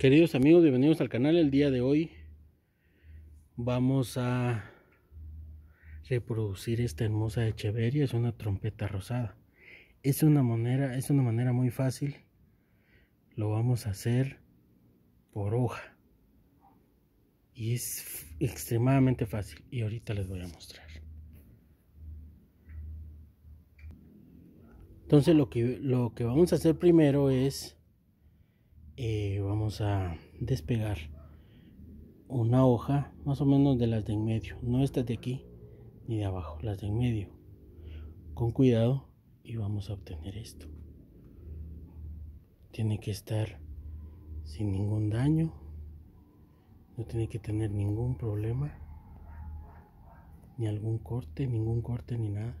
Queridos amigos, bienvenidos al canal. El día de hoy vamos a reproducir esta hermosa echeveria. Es una trompeta rosada. Es una manera, es una manera muy fácil. Lo vamos a hacer por hoja. Y es extremadamente fácil. Y ahorita les voy a mostrar. Entonces lo que, lo que vamos a hacer primero es eh, vamos a despegar una hoja más o menos de las de en medio, no estas de aquí ni de abajo, las de en medio, con cuidado y vamos a obtener esto. Tiene que estar sin ningún daño, no tiene que tener ningún problema, ni algún corte, ningún corte ni nada.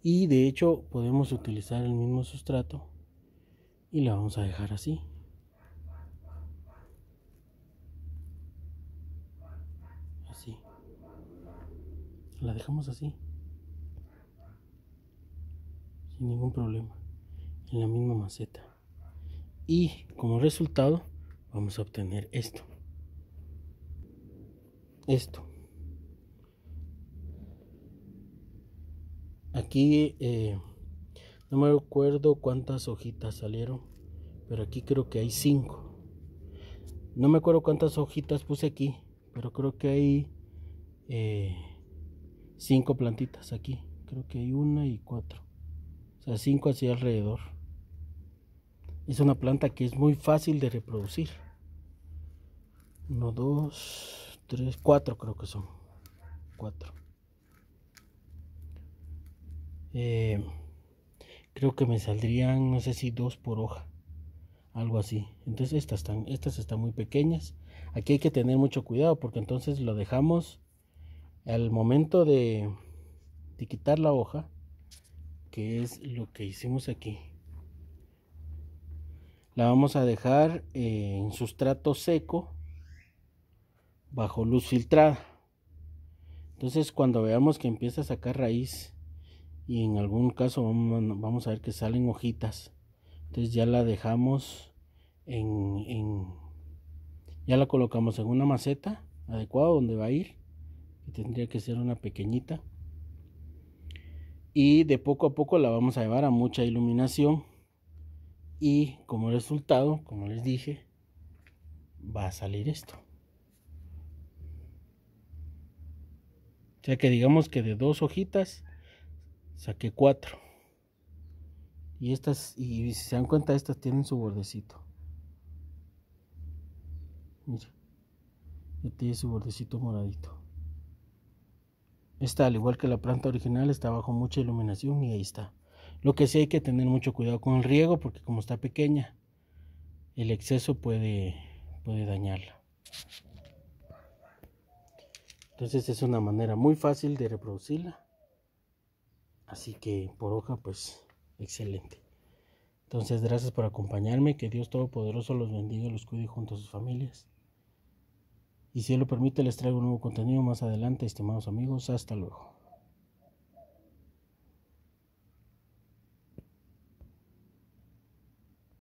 Y de hecho podemos utilizar el mismo sustrato y la vamos a dejar así así la dejamos así sin ningún problema en la misma maceta y como resultado vamos a obtener esto esto aquí eh, no me acuerdo cuántas hojitas salieron pero aquí creo que hay cinco. No me acuerdo cuántas hojitas puse aquí, pero creo que hay eh, cinco plantitas aquí. Creo que hay una y cuatro. O sea, cinco hacia alrededor. Es una planta que es muy fácil de reproducir. Uno, dos, tres, cuatro creo que son. Cuatro. Eh, creo que me saldrían, no sé si dos por hoja algo así. Entonces estas están, estas están muy pequeñas. Aquí hay que tener mucho cuidado porque entonces lo dejamos al momento de, quitar la hoja, que es lo que hicimos aquí. La vamos a dejar eh, en sustrato seco bajo luz filtrada. Entonces cuando veamos que empieza a sacar raíz y en algún caso vamos a ver que salen hojitas entonces ya la dejamos en, ya la colocamos en una maceta adecuada donde va a ir, que tendría que ser una pequeñita. Y de poco a poco la vamos a llevar a mucha iluminación y como resultado, como les dije, va a salir esto. O sea que digamos que de dos hojitas saqué cuatro. Y estas, y si se dan cuenta, estas tienen su bordecito. Mira, ya tiene su bordecito moradito. Esta, al igual que la planta original, está bajo mucha iluminación y ahí está. Lo que sí hay que tener mucho cuidado con el riego porque como está pequeña, el exceso puede, puede dañarla. Entonces es una manera muy fácil de reproducirla. Así que por hoja pues excelente. Entonces, gracias por acompañarme, que Dios Todopoderoso los bendiga, los cuide junto a sus familias. Y si Él lo permite, les traigo un nuevo contenido más adelante, estimados amigos. Hasta luego.